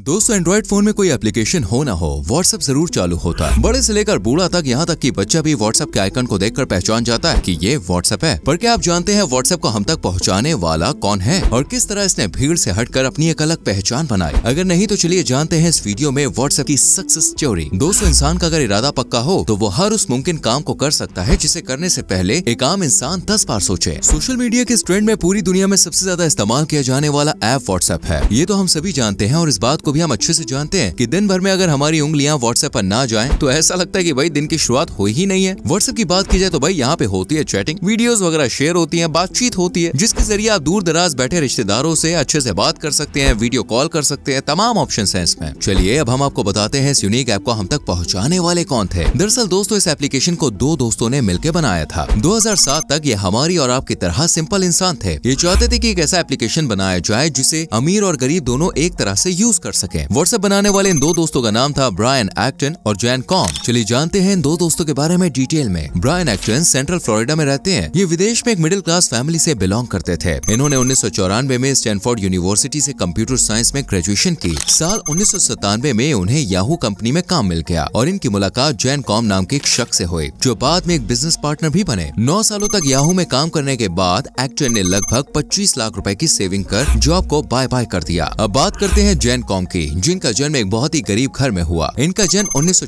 दोस्तों Android phone में कोई एप्लीकेशन हो ना हो व्हाट्सएप जरूर चालू होता है बड़े से लेकर बूढ़ा तक यहाँ तक कि बच्चा भी व्हाट्सएप के आइकन को देखकर पहचान जाता है कि ये व्हाट्सएप है पर क्या आप जानते हैं व्हाट्सएप को हम तक पहुँचाने वाला कौन है और किस तरह इसने भीड़ से हटकर अपनी एक अलग पहचान बनाई अगर नहीं तो चलिए जानते हैं इस वीडियो में व्हाट्सएप की सक्सेस स्टोरी दोस्तों इंसान का अगर इरादा पक्का हो तो वो हर उस मुमकिन काम को कर सकता है जिसे करने ऐसी पहले एक आम इंसान दस बार सोचे सोशल मीडिया के इस ट्रेंड में पूरी दुनिया में सबसे ज्यादा इस्तेमाल किया जाने वाला एप व्हाट्सएप है ये तो हम सभी जानते हैं और इस बात को भी हम अच्छे से जानते हैं कि दिन भर में अगर हमारी उंगलियां व्हाट्सएप पर ना जाए तो ऐसा लगता है कि भाई दिन की शुरुआत हो ही नहीं है व्हाट्सएप की बात की जाए तो भाई यहाँ पे होती है चैटिंग वीडियोस वगैरह शेयर होती है बातचीत होती है जिसके जरिए आप दूर दराज बैठे रिश्तेदारों से अच्छे से बात कर सकते हैं वीडियो कॉल कर सकते हैं तमाम ऑप्शन है इसमें चलिए अब हम आपको बताते हैं इस यूनिक ऐप को हम तक पहुँचाने वाले कौन थे दरअसल दोस्तों इस एप्लीकेशन को दो दोस्तों ने मिलकर बनाया था दो तक ये हमारी और आपकी तरह सिंपल इंसान थे ये चाहते थे की एक ऐसा एप्लीकेशन बनाया जाए जिसे अमीर और गरीब दोनों एक तरह से यूज कर कर सके व्हाट्सएप बनाने वाले इन दो दोस्तों का नाम था ब्रायन एक्टन और जैन कॉम चलिए जानते हैं इन दो दोस्तों के बारे में डिटेल में ब्रायन एक्टन सेंट्रल फ्लोरिडा में रहते हैं ये विदेश में एक मिडिल क्लास फैमिली से बिलोंग करते थे इन्होंने उन्नीस में स्टैनफोर्ड यूनिवर्सिटी से कंप्यूटर साइंस में ग्रेजुएशन की साल उन्नीस में उन्हें याहू कंपनी में काम मिल गया और इनकी मुलाकात जैन कॉम नाम के एक शख्स ऐसी हुई जो बाद में एक बिजनेस पार्टनर भी बने नौ सालों तक याहू में काम करने के बाद एक्टन ने लगभग पच्चीस लाख रूपए की सेविंग कर जॉब को बाय बाय कर दिया अब बात करते हैं जैन कॉम नाम की जिनका जन्म एक बहुत ही गरीब घर में हुआ इनका जन्म उन्नीस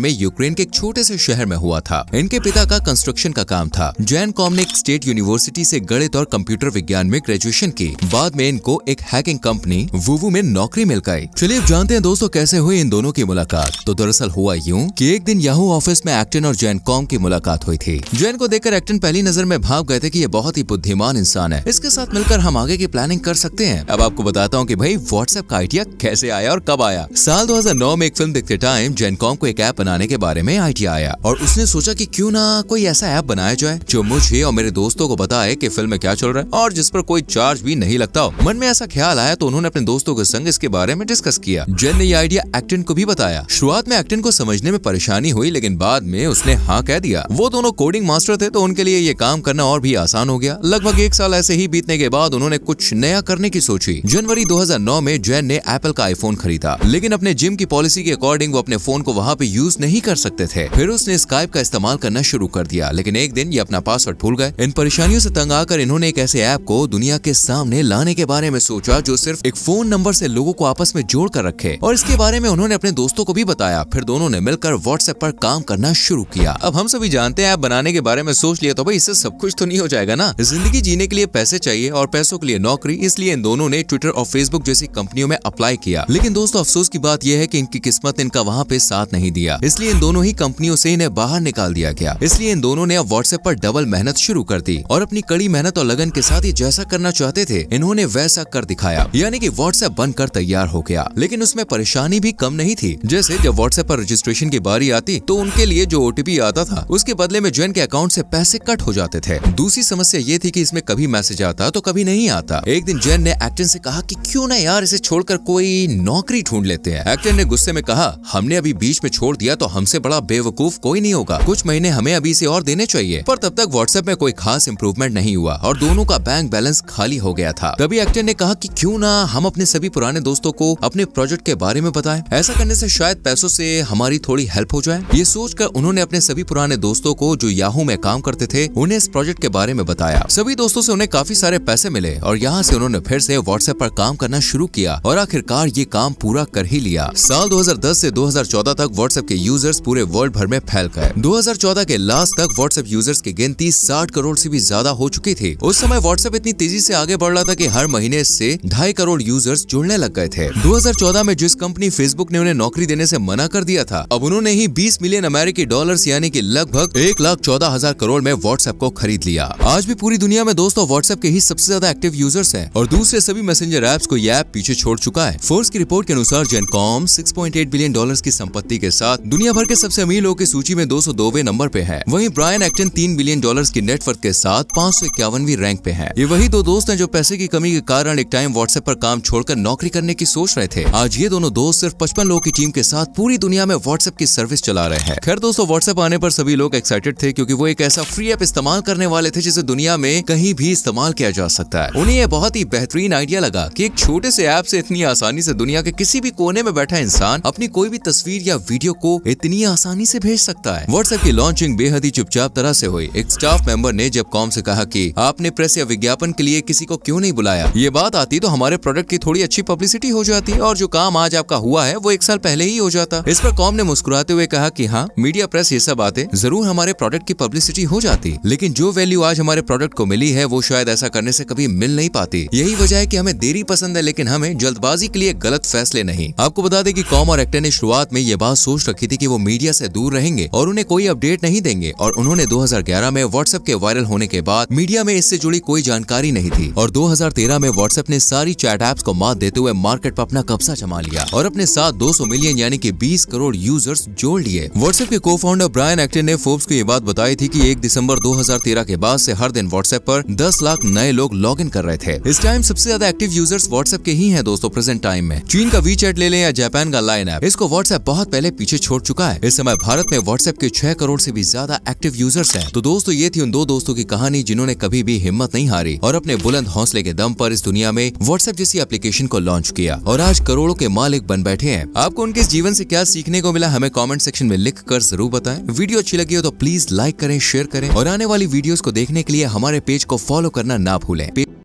में यूक्रेन के एक छोटे से शहर में हुआ था इनके पिता का कंस्ट्रक्शन का काम था जैन कॉम ने एक स्टेट यूनिवर्सिटी से गणित और कंप्यूटर विज्ञान में ग्रेजुएशन की बाद में इनको एक हैकिंग कंपनी वूवू में नौकरी मिल गई चलिए जानते हैं दोस्तों कैसे हुई इन दोनों की मुलाकात तो दरअसल हुआ यूँ की एक दिन याहू ऑफिस में एक्टन और जैन कॉम की मुलाकात हुई थी जैन को देखकर एक्टन पहली नजर में भाव गए थे की ये बहुत ही बुद्धिमान इंसान है इसके साथ मिलकर हम आगे की प्लानिंग कर सकते हैं अब आपको बताता हूँ की भाई व्हाट्सएप का आइडिया कैसे कैसे आया और कब आया साल 2009 में एक फिल्म देखते टाइम जेनकॉम को एक ऐप बनाने के बारे में आइडिया आया और उसने सोचा कि क्यों ना कोई ऐसा ऐप बनाया जाए जो मुझे और मेरे दोस्तों को बताए कि फिल्म में क्या चल रहा है और जिस पर कोई चार्ज भी नहीं लगता हो मन में ऐसा ख्याल आया तो उन्होंने अपने दोस्तों के संग इसके बारे में डिस्कस किया जेन ने यह आइडिया एक्टिन को भी बताया शुरुआत में एक्टिन को समझने में परेशानी हुई लेकिन बाद में उसने हाँ कह दिया वो दोनों कोडिंग मास्टर थे तो उनके लिए ये काम करना और भी आसान हो गया लगभग एक साल ऐसे ही बीतने के बाद उन्होंने कुछ नया करने की सोची जनवरी 2009 में जैन ने एप्पल का आईफोन खरीदा लेकिन अपने जिम की पॉलिसी के अकॉर्डिंग वो अपने फोन को वहाँ पे यूज नहीं कर सकते थे फिर उसने स्काइप का इस्तेमाल करना शुरू कर दिया लेकिन एक दिन ये अपना पासवर्ड भूल गए इन परेशानियों ऐसी तंग आकर इन्होंने एक ऐसे ऐप को दुनिया के सामने लाने के बारे में सोचा जो सिर्फ एक फोन नंबर ऐसी लोगो को आपस में जोड़ कर रखे और इसके बारे में उन्होंने अपने दोस्तों को भी बताया फिर दोनों ने मिलकर व्हाट्सएप पर काम करना शुरू किया अब हम सभी जानते हैं ऐप बनाने के बारे में सोच लिया तो भाई इससे सब कुछ तो नहीं हो जाएगा ना जिंदगी जीने के लिए पैसे चाहिए और पैसों के लिए नौकरी इसलिए इन दोनों ने ट्विटर और फेसबुक जैसी कंपनियों में अप्लाई किया किया लेकिन दोस्तों अफसोस की बात यह है की इनकी किस्मत इनका वहाँ पे साथ नहीं दिया इसलिए इन दोनों ही कंपनियों से इन्हें बाहर निकाल दिया गया इसलिए इन दोनों ने अब व्हाट्सएप पर डबल मेहनत शुरू कर दी और अपनी कड़ी मेहनत और लगन के साथ ही जैसा करना चाहते थे इन्होंने वैसा कर दिखाया यानी कि व्हाट्सएप बनकर तैयार हो गया लेकिन उसमें परेशानी भी कम नहीं थी जैसे जब व्हाट्सएप पर रजिस्ट्रेशन की बारी आती तो उनके लिए जो ओटीपी आता था उसके बदले में जैन के अकाउंट से पैसे कट हो जाते थे दूसरी समस्या ये थी कि इसमें कभी मैसेज आता तो कभी नहीं आता एक दिन जैन ने एक्टिंग से कहा कि क्यों ना यार इसे छोड़कर कोई की नौकरी ढूंढ लेते हैं एक्टर ने गुस्से में कहा हमने अभी बीच में छोड़ दिया तो हमसे बड़ा बेवकूफ कोई नहीं होगा कुछ महीने हमें अभी से और देने चाहिए पर तब तक व्हाट्सएप में कोई खास इम्प्रूवमेंट नहीं हुआ और दोनों का बैंक बैलेंस खाली हो गया था तभी एक्टर ने कहा की क्यूँ ना हम अपने सभी पुराने दोस्तों को अपने प्रोजेक्ट के बारे में बताए ऐसा करने ऐसी शायद पैसों ऐसी हमारी थोड़ी हेल्प हो जाए ये सोचकर उन्होंने अपने सभी पुराने दोस्तों को जो याहू में काम करते थे उन्हें इस प्रोजेक्ट के बारे में बताया सभी दोस्तों से उन्हें काफी सारे पैसे मिले और यहाँ से उन्होंने फिर से व्हाट्सएप पर काम करना शुरू किया और आखिरकार ये काम पूरा कर ही लिया साल 2010 से 2014 तक व्हाट्सएप के यूजर्स पूरे वर्ल्ड भर में फैल गए 2014 के लास्ट तक व्हाट्सएप यूजर्स की गिनती 60 करोड़ से भी ज्यादा हो चुकी थी उस समय व्हाट्सएप इतनी तेजी से आगे बढ़ रहा था कि हर महीने से ढाई करोड़ यूजर्स जुड़ने लग गए थे दो में जिस कंपनी फेसबुक ने उन्हें नौकरी देने ऐसी मना कर दिया था अब उन्होंने ही बीस मिलियन अमेरिकी डॉलर यानी की लगभग एक लाख चौदह हजार करोड़ में व्हाट्सएप को खरीद लिया आज भी पूरी दुनिया में दोस्तों व्हाट्सएप के ही सबसे ज्यादा एक्टिव यूजर्स है और दूसरे सभी मैसेजर एप्स को यह ऐप पीछे छोड़ चुका है फोर्स की रिपोर्ट के अनुसार जेनकॉम 6.8 बिलियन डॉलर्स की संपत्ति के साथ दुनिया भर के सबसे अमीर लोगों की सूची में दो सौ नंबर पे है वहीं ब्रायन एक्टन तीन बिलियन डॉलर्स की नेटवर्क के साथ पाँच सौ इक्यावनवी रैंक पे है ये वही दो दोस्त हैं जो पैसे की कमी के कारण एक टाइम व्हाट्सएप पर काम छोड़कर नौकरी करने की सोच रहे थे आज ये दोनों दोस्त सिर्फ पचपन लोगों की टीम के साथ पूरी दुनिया में व्हाट्सएप की सर्विस चला रहे हैं खैर दोस्तों व्हाट्सएप आने पर सभी लोग एक्साइटेड थे क्योंकि वो एक ऐसा फ्री ऐप इस्तेमाल करने वाले थे जिसे दुनिया में कहीं भी इस्तेमाल किया जा सकता है उन्हें यह बहुत ही बेहतरीन आइडिया लगा की एक छोटे से ऐप से इतनी आसानी से से दुनिया के किसी भी कोने में बैठा इंसान अपनी कोई भी तस्वीर या वीडियो को इतनी आसानी से भेज सकता है व्हाट्सएप की लॉन्चिंग बेहद ही चुपचाप तरह से हुई एक स्टाफ मेंबर ने जब कॉम से कहा कि आपने प्रेस या विज्ञापन के लिए किसी को क्यों नहीं बुलाया ये बात आती तो हमारे प्रोडक्ट की थोड़ी अच्छी पब्लिसिटी हो जाती और जो काम आज आपका हुआ है वो एक साल पहले ही हो जाता इस पर कॉम ने मुस्कुराते हुए कहा की हाँ मीडिया प्रेस ये सब आते जरूर हमारे प्रोडक्ट की पब्लिसिटी हो जाती लेकिन जो वैल्यू आज हमारे प्रोडक्ट को मिली है वो शायद ऐसा करने से कभी मिल नहीं पाती यही वजह है कि हमें देरी पसंद है लेकिन हमें जल्दबाजी के लिए गलत फैसले नहीं आपको बता दें कि कॉम और एक्टर ने शुरुआत में ये बात सोच रखी थी कि वो मीडिया से दूर रहेंगे और उन्हें कोई अपडेट नहीं देंगे और उन्होंने 2011 में व्हाट्सएप के वायरल होने के बाद मीडिया में इससे जुड़ी कोई जानकारी नहीं थी और दो में व्हाट्सएप ने सारी चैट एप्स को मात देते हुए मार्केट आरोप अपना कब्जा जमा लिया और अपने साथ दो मिलियन यानी की बीस करोड़ यूजर्स जोड़ लिए व्हाट्सएप के को फाउंडर ब्रायन एक्टर ने फोर्स को ये बात बताई थी की एक दिसंबर दो के बाद ऐसी हर दिन व्हाट्सएप आरोप दस लाख नए लोग लॉग कर रहे थे इस टाइम सबसे ज्यादा एक्टिव यूजर्स व्हाट्सएप के ही हैं दोस्तों प्रेजेंट टाइम में चीन का वी ले लें या जापान का लाइन ऐप इसको व्हाट्सएप बहुत पहले पीछे छोड़ चुका है इस समय भारत में व्हाट्सएप के छह करोड़ ऐसी भी ज्यादा एक्टिव यूजर्स है तो दोस्तों ये थी उन दो दोस्तों की कहानी जिन्होंने कभी भी हिम्मत नहीं हारी और अपने बुलंद हौसले के दम आरोप इस दुनिया में व्हाट्सएप जैसी एप्लीकेशन को लॉन्च किया और आज करोड़ों के मालिक बन बैठे हैं आपको उनके जीवन ऐसी क्या सीखने को मिला हमें कॉमेंट सेक्शन में लिख कर जरूर बताए वीडियो अच्छी लगी हो तो प्लीज लाइक करें शेयर करें और आने वाली वीडियोस को देखने के लिए हमारे पेज को फॉलो करना ना भूलें